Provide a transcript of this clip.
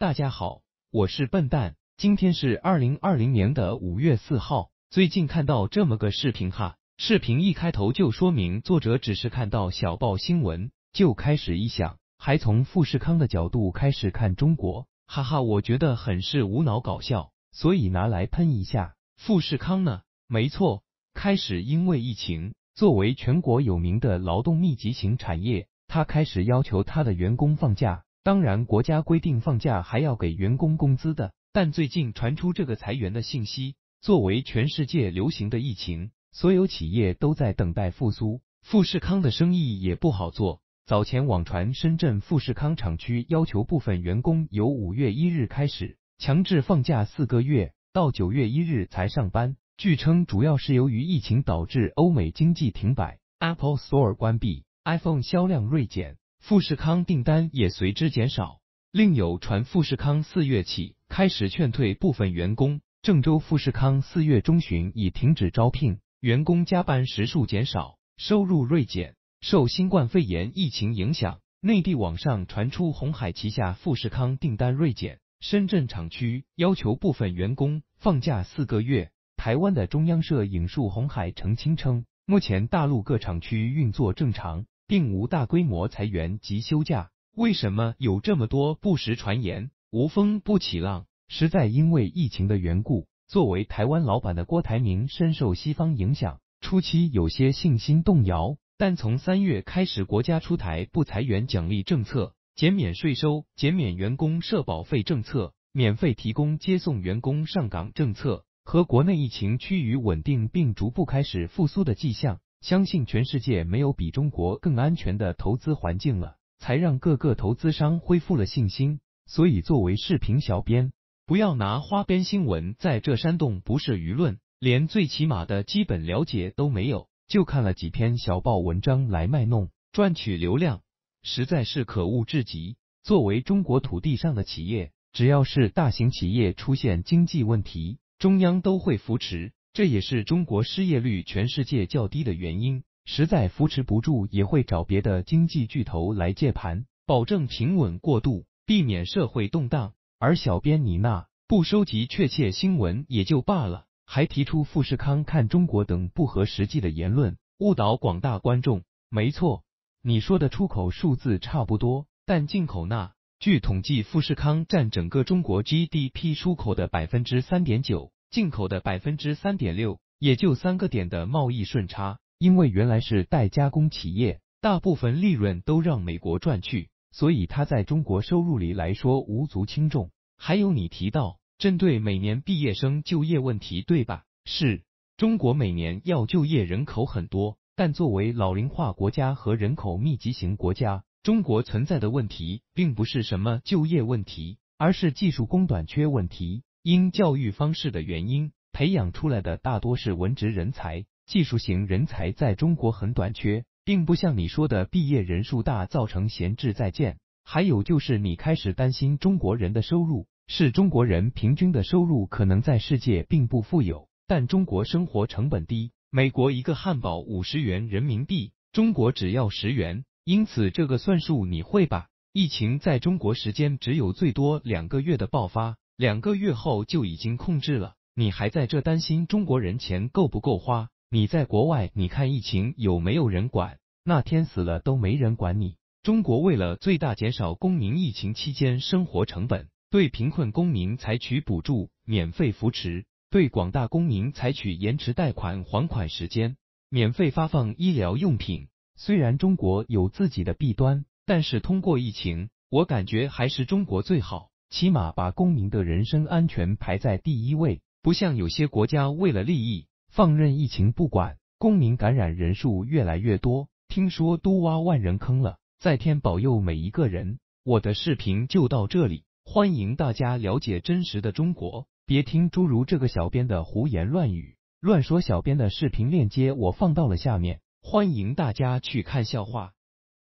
大家好，我是笨蛋。今天是二零二零年的五月四号。最近看到这么个视频哈，视频一开头就说明作者只是看到小报新闻就开始一想，还从富士康的角度开始看中国，哈哈，我觉得很是无脑搞笑，所以拿来喷一下富士康呢。没错，开始因为疫情，作为全国有名的劳动密集型产业，他开始要求他的员工放假。当然，国家规定放假还要给员工工资的，但最近传出这个裁员的信息。作为全世界流行的疫情，所有企业都在等待复苏，富士康的生意也不好做。早前网传深圳富士康厂区要求部分员工由五月一日开始强制放假四个月，到九月一日才上班。据称，主要是由于疫情导致欧美经济停摆，Apple Store 关闭，iPhone 销量锐减。富士康订单也随之减少，另有传富士康四月起开始劝退部分员工。郑州富士康四月中旬已停止招聘，员工加班时数减少，收入锐减。受新冠肺炎疫情影响，内地网上传出红海旗下富士康订单锐减，深圳厂区要求部分员工放假四个月。台湾的中央社引述红海澄清称，目前大陆各厂区运作正常。并无大规模裁员及休假，为什么有这么多不实传言？无风不起浪，实在因为疫情的缘故。作为台湾老板的郭台铭，深受西方影响，初期有些信心动摇，但从三月开始，国家出台不裁员奖励政策、减免税收、减免员工社保费政策、免费提供接送员工上岗政策，和国内疫情趋于稳定并逐步开始复苏的迹象。相信全世界没有比中国更安全的投资环境了，才让各个投资商恢复了信心。所以，作为视频小编，不要拿花边新闻在这煽动，不是舆论，连最起码的基本了解都没有，就看了几篇小报文章来卖弄赚取流量，实在是可恶至极。作为中国土地上的企业，只要是大型企业出现经济问题，中央都会扶持。这也是中国失业率全世界较低的原因，实在扶持不住也会找别的经济巨头来接盘，保证平稳过渡，避免社会动荡。而小编你那不收集确切新闻也就罢了，还提出富士康看中国等不合实际的言论，误导广大观众。没错，你说的出口数字差不多，但进口那，据统计，富士康占整个中国 GDP 出口的百分之三点九。进口的百分之三点六，也就三个点的贸易顺差，因为原来是代加工企业，大部分利润都让美国赚去，所以它在中国收入里来说无足轻重。还有你提到，针对每年毕业生就业问题，对吧？是中国每年要就业人口很多，但作为老龄化国家和人口密集型国家，中国存在的问题并不是什么就业问题，而是技术工短缺问题。因教育方式的原因，培养出来的大多是文职人才，技术型人才在中国很短缺，并不像你说的毕业人数大造成闲置。在建。还有就是你开始担心中国人的收入，是中国人平均的收入可能在世界并不富有，但中国生活成本低，美国一个汉堡五十元人民币，中国只要十元，因此这个算术你会吧？疫情在中国时间只有最多两个月的爆发。两个月后就已经控制了，你还在这担心中国人钱够不够花？你在国外，你看疫情有没有人管？那天死了都没人管你。中国为了最大减少公民疫情期间生活成本，对贫困公民采取补助、免费扶持，对广大公民采取延迟贷款还款时间、免费发放医疗用品。虽然中国有自己的弊端，但是通过疫情，我感觉还是中国最好。起码把公民的人身安全排在第一位，不像有些国家为了利益放任疫情不管，公民感染人数越来越多。听说都挖万人坑了，在天保佑每一个人。我的视频就到这里，欢迎大家了解真实的中国，别听诸如这个小编的胡言乱语，乱说。小编的视频链接我放到了下面，欢迎大家去看笑话。